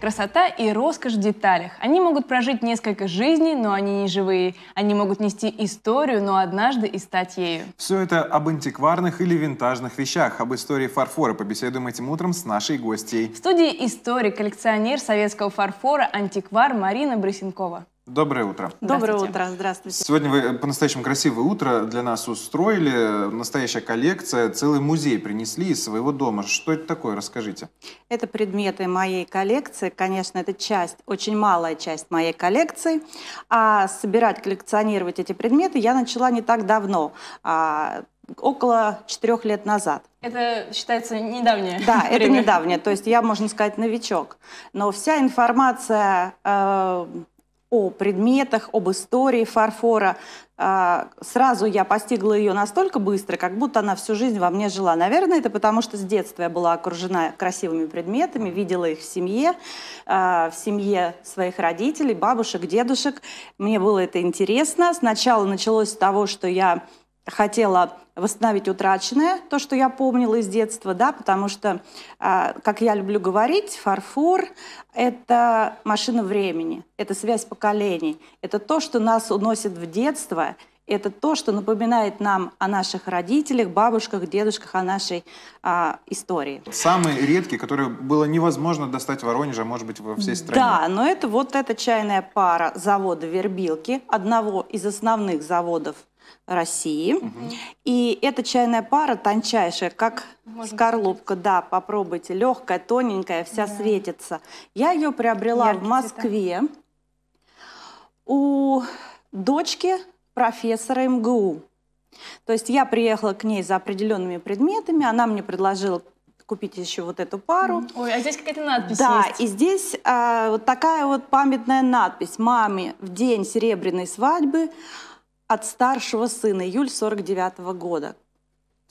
Красота и роскошь в деталях. Они могут прожить несколько жизней, но они не живые. Они могут нести историю, но однажды и стать ею. Все это об антикварных или винтажных вещах, об истории фарфора. Побеседуем этим утром с нашей гостьей. В студии историк, коллекционер советского фарфора, антиквар Марина Брысенкова. Доброе утро. Доброе утро, здравствуйте. Сегодня вы по-настоящему красивое утро для нас устроили. Настоящая коллекция, целый музей принесли из своего дома. Что это такое, расскажите. Это предметы моей коллекции. Конечно, это часть, очень малая часть моей коллекции. А собирать, коллекционировать эти предметы я начала не так давно, а около четырех лет назад. Это считается недавнее. Да, время. это недавнее. То есть я, можно сказать, новичок. Но вся информация... Э о предметах, об истории фарфора. А, сразу я постигла ее настолько быстро, как будто она всю жизнь во мне жила. Наверное, это потому, что с детства я была окружена красивыми предметами, видела их в семье, а, в семье своих родителей, бабушек, дедушек. Мне было это интересно. Сначала началось с того, что я хотела восстановить утраченное, то, что я помнила из детства, да, потому что, а, как я люблю говорить, фарфор — это машина времени, это связь поколений, это то, что нас уносит в детство, это то, что напоминает нам о наших родителях, бабушках, дедушках, о нашей а, истории. Самый редкий, который было невозможно достать в Воронеже, а может быть, во всей стране. Да, но это вот эта чайная пара завода Вербилки, одного из основных заводов России. Угу. И эта чайная пара тончайшая, как Можно скорлупка, сказать. да, попробуйте, легкая, тоненькая, вся да. светится. Я ее приобрела Яркий в Москве цвета. у дочки профессора МГУ. То есть я приехала к ней за определенными предметами, она мне предложила купить еще вот эту пару. Ой, а здесь какая-то надпись Да, есть. и здесь э, вот такая вот памятная надпись «Маме в день серебряной свадьбы от старшего сына, июль 49 -го года.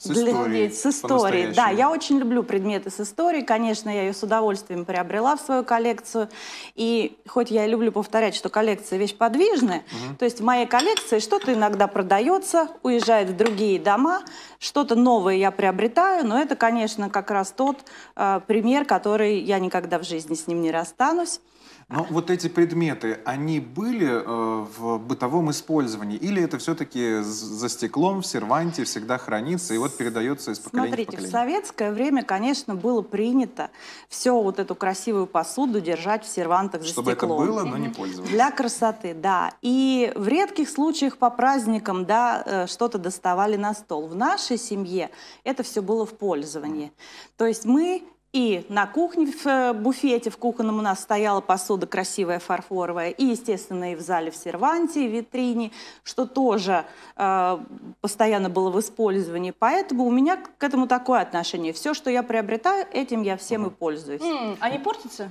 С историей. Детей, с историей, да. Я очень люблю предметы с историей. Конечно, я ее с удовольствием приобрела в свою коллекцию. И хоть я и люблю повторять, что коллекция вещь подвижная, угу. то есть в моей коллекции что-то иногда продается, уезжает в другие дома, что-то новое я приобретаю, но это, конечно, как раз тот э, пример, который я никогда в жизни с ним не расстанусь. Но ну, вот эти предметы, они были э, в бытовом использовании? Или это все-таки за стеклом в серванте всегда хранится и вот передается из поколения Смотрите, в поколение? Смотрите, в советское время, конечно, было принято все вот эту красивую посуду держать в сервантах за Чтобы стеклом. Чтобы это было, но не пользоваться. Для красоты, да. И в редких случаях по праздникам, да, э, что-то доставали на стол. В нашей семье это все было в пользовании. То есть мы и на кухне, в э, буфете в кухонном у нас стояла посуда красивая фарфоровая. И, естественно, и в зале в серванте, и в витрине, что тоже э, постоянно было в использовании. Поэтому у меня к этому такое отношение. Все, что я приобретаю, этим я всем и пользуюсь. Mm, они портятся?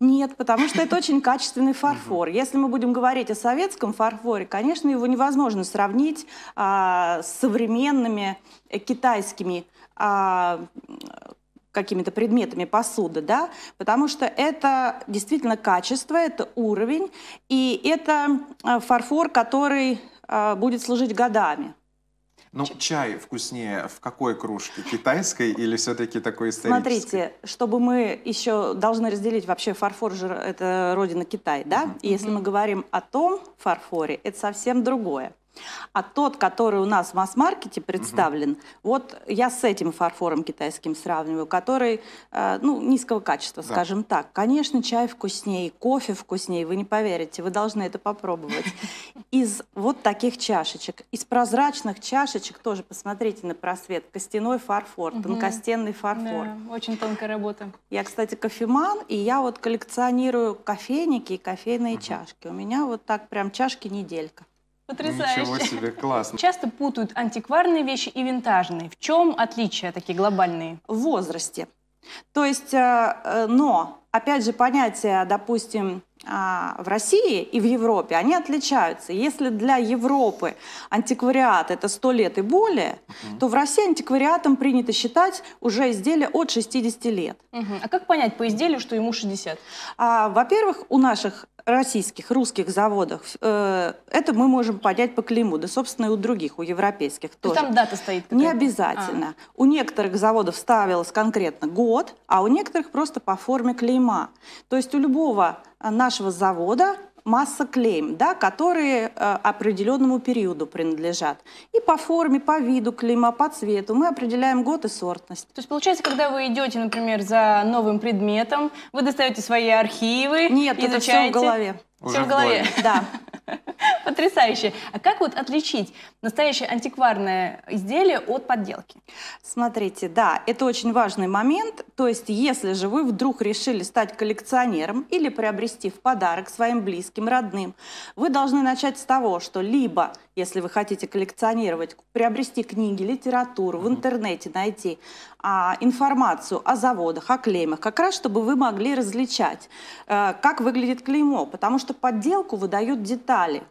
Нет, потому что это очень качественный фарфор. Если мы будем говорить о советском фарфоре, конечно, его невозможно сравнить а, с современными э, китайскими а, какими-то предметами посуды, да, потому что это действительно качество, это уровень, и это э, фарфор, который э, будет служить годами. Ну, чай вкуснее в какой кружке? Китайской или все-таки такой исторической? Смотрите, чтобы мы еще должны разделить вообще фарфор же это родина Китай, да? Uh -huh. И если uh -huh. мы говорим о том фарфоре, это совсем другое. А тот, который у нас в масс-маркете представлен, угу. вот я с этим фарфором китайским сравниваю, который, э, ну, низкого качества, да. скажем так. Конечно, чай вкуснее, кофе вкуснее, вы не поверите, вы должны это попробовать. Из вот таких чашечек, из прозрачных чашечек, тоже посмотрите на просвет, костяной фарфор, угу. тонкостенный фарфор. Да, очень тонкая работа. Я, кстати, кофеман, и я вот коллекционирую кофейники и кофейные угу. чашки. У меня вот так прям чашки неделька. Потрясающе. Ничего себе, классно. Часто путают антикварные вещи и винтажные. В чем отличия такие глобальные? В возрасте. То есть, э, э, но, опять же, понятия, допустим, а, в России и в Европе, они отличаются. Если для Европы антиквариат это 100 лет и более, угу. то в России антиквариатом принято считать уже изделия от 60 лет. Угу. А как понять по изделию, что ему 60? А, во-первых, у наших российских, русских заводах, э, это мы можем понять по клейму, да, собственно, и у других, у европейских тоже. То там дата стоит? Не обязательно. А. У некоторых заводов ставилось конкретно год, а у некоторых просто по форме клейма. То есть у любого а, нашего завода масса-клейм, да, которые э, определенному периоду принадлежат. И по форме, по виду клейма, по цвету мы определяем год и сортность. То есть получается, когда вы идете, например, за новым предметом, вы достаете свои архивы, Нет, изучаете... это все в голове. Уже все в голове. Да. Потрясающе. А как вот отличить настоящее антикварное изделие от подделки? Смотрите, да, это очень важный момент. То есть, если же вы вдруг решили стать коллекционером или приобрести в подарок своим близким, родным, вы должны начать с того, что либо, если вы хотите коллекционировать, приобрести книги, литературу, в интернете найти а, информацию о заводах, о клеймах, как раз чтобы вы могли различать, э, как выглядит клеймо, потому что подделку выдают детали.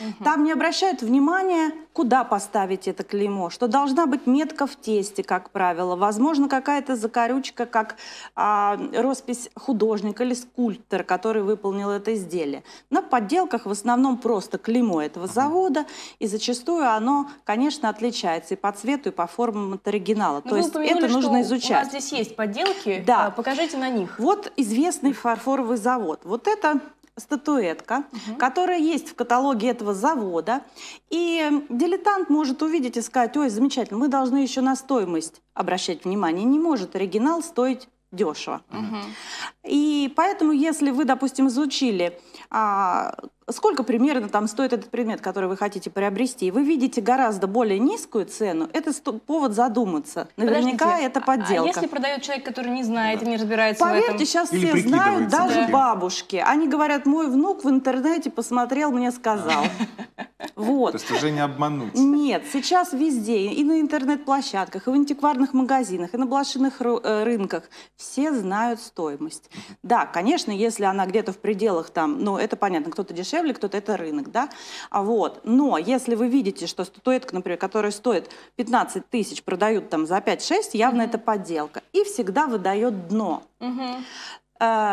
Угу. Там не обращают внимания, куда поставить это клеймо, что должна быть метка в тесте, как правило, возможно, какая-то закорючка, как а, роспись художника или скульптора, который выполнил это изделие. На подделках в основном просто клеймо этого завода, и зачастую оно, конечно, отличается и по цвету, и по формам от оригинала. Но ну, То есть это нужно изучать. У нас здесь есть подделки, да. А, покажите на них. Вот известный фарфоровый завод. Вот это статуэтка, угу. которая есть в каталоге этого завода. И дилетант может увидеть и сказать, ой, замечательно, мы должны еще на стоимость обращать внимание. Не может оригинал стоить дешево. Угу. И поэтому, если вы, допустим, изучили а, сколько примерно там стоит этот предмет, который вы хотите приобрести, и вы видите гораздо более низкую цену, это повод задуматься. Наверняка Подождите, это а, а подделка. А если продает человек, который не знает да. и не разбирается Поверьте, в этом? Поверьте, сейчас Или все знают, даже да. бабушки. Они говорят, мой внук в интернете посмотрел, мне сказал. Да. Вот. То есть уже не обмануть. Нет, сейчас везде, и на интернет-площадках, и в антикварных магазинах, и на блошиных э, рынках все знают стоимость. Да, конечно, если она где-то в пределах там, ну, это понятно, кто-то дешевле, кто-то это рынок, да, а вот. Но если вы видите, что статуэтка, например, которая стоит 15 тысяч, продают там за 5-6, явно mm-hmm. это подделка. И всегда выдает дно. Mm-hmm.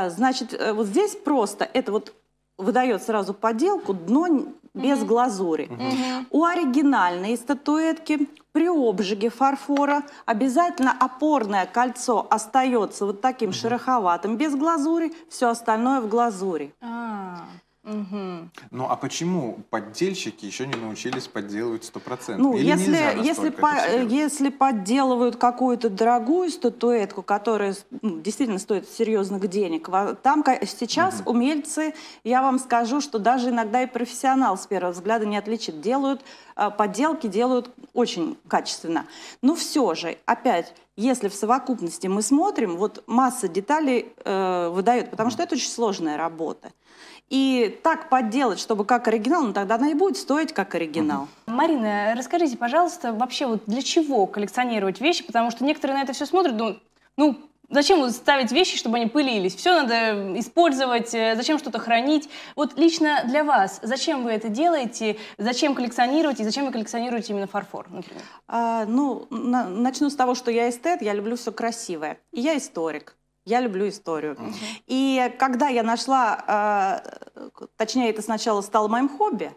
Значит, э, вот здесь просто это вот выдает сразу поделку, дно без mm-hmm. глазури. Mm-hmm. У оригинальной статуэтки при обжиге фарфора обязательно опорное кольцо остается вот таким mm-hmm. шероховатым без глазури, все остальное в глазури. Ah. Угу. Ну а почему поддельщики еще не научились подделывать 100%? Ну, Или если, если, по, если подделывают какую-то дорогую статуэтку, которая ну, действительно стоит серьезных денег, там сейчас угу. умельцы, я вам скажу, что даже иногда и профессионал с первого взгляда не отличит, делают а, подделки, делают очень качественно. Но все же, опять, если в совокупности мы смотрим, вот масса деталей э, выдает, потому что это очень сложная работа и так подделать, чтобы как оригинал, ну тогда она и будет стоить как оригинал. Угу. Марина, расскажите, пожалуйста, вообще вот для чего коллекционировать вещи, потому что некоторые на это все смотрят, думают, ну, Зачем вот ставить вещи, чтобы они пылились? Все надо использовать, э, зачем что-то хранить? Вот лично для вас, зачем вы это делаете, зачем коллекционировать? и зачем вы коллекционируете именно фарфор, например? А, ну, на, начну с того, что я эстет, я люблю все красивое. И я историк. Я люблю историю. Угу. И когда я нашла, э, точнее, это сначала стало моим хобби,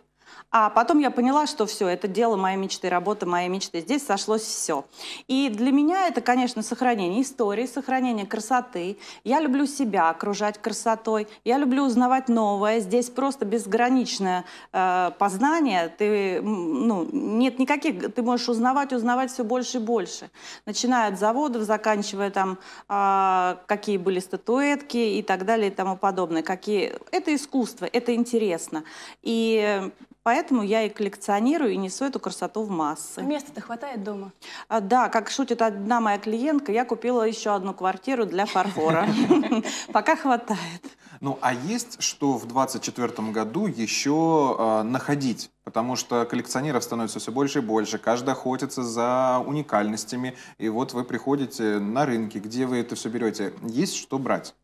а потом я поняла, что все, это дело моей мечты, работа моей мечты. Здесь сошлось все. И для меня это, конечно, сохранение истории, сохранение красоты. Я люблю себя окружать красотой. Я люблю узнавать новое. Здесь просто безграничное э, познание. Ты, ну, нет никаких... Ты можешь узнавать, узнавать все больше и больше. Начиная от заводов, заканчивая там, э, какие были статуэтки и так далее и тому подобное. Какие... Это искусство, это интересно. И Поэтому я и коллекционирую, и несу эту красоту в массы. Места-то хватает дома? А, да, как шутит одна моя клиентка, я купила еще одну квартиру для фарфора. Пока хватает. Ну, а есть что в 2024 году еще а, находить? Потому что коллекционеров становится все больше и больше, каждый охотится за уникальностями. И вот вы приходите на рынки, где вы это все берете. Есть что брать?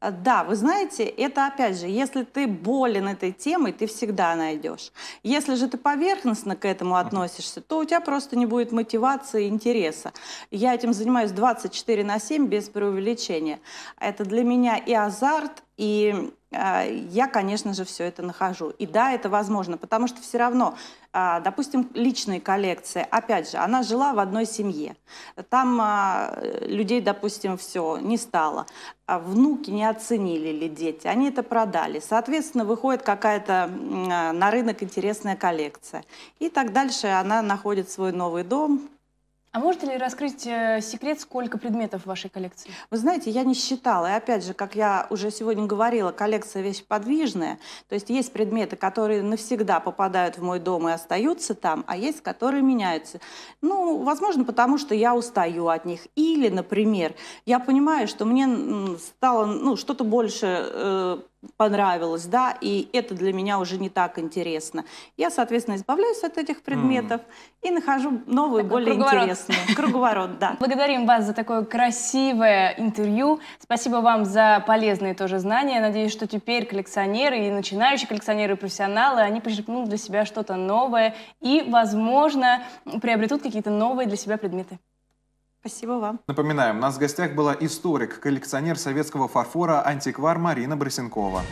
Э, да, вы знаете, это опять же, если ты болен этой темой, ты всегда найдешь. Если же ты поверхностно к этому относишься, то у тебя просто не будет мотивации и интереса. Я этим занимаюсь 24 на 7 без преувеличения. Это для меня и азарт, и а, я, конечно же, все это нахожу. И да, это возможно, потому что все равно, а, допустим, личные коллекции, опять же, она жила в одной семье. Там а, людей, допустим, все не стало. Внуки не оценили ли дети, они это продали. Соответственно, выходит какая-то на рынок интересная коллекция. И так дальше она находит свой новый дом, а можете ли раскрыть э, секрет, сколько предметов в вашей коллекции? Вы знаете, я не считала. И опять же, как я уже сегодня говорила, коллекция вещь подвижная. То есть есть предметы, которые навсегда попадают в мой дом и остаются там, а есть, которые меняются. Ну, возможно, потому что я устаю от них. Или, например, я понимаю, что мне стало ну, что-то больше э, понравилось, да, и это для меня уже не так интересно. Я, соответственно, избавляюсь от этих предметов mm. и нахожу новые, такой более круговорот. интересные. Круговорот, да. Благодарим вас за такое красивое интервью. Спасибо вам за полезные тоже знания. Надеюсь, что теперь коллекционеры и начинающие коллекционеры, и профессионалы, они почерпнут для себя что-то новое и, возможно, приобретут какие-то новые для себя предметы. Спасибо вам. Напоминаем, у нас в гостях была историк, коллекционер советского фарфора, антиквар Марина Бросенкова.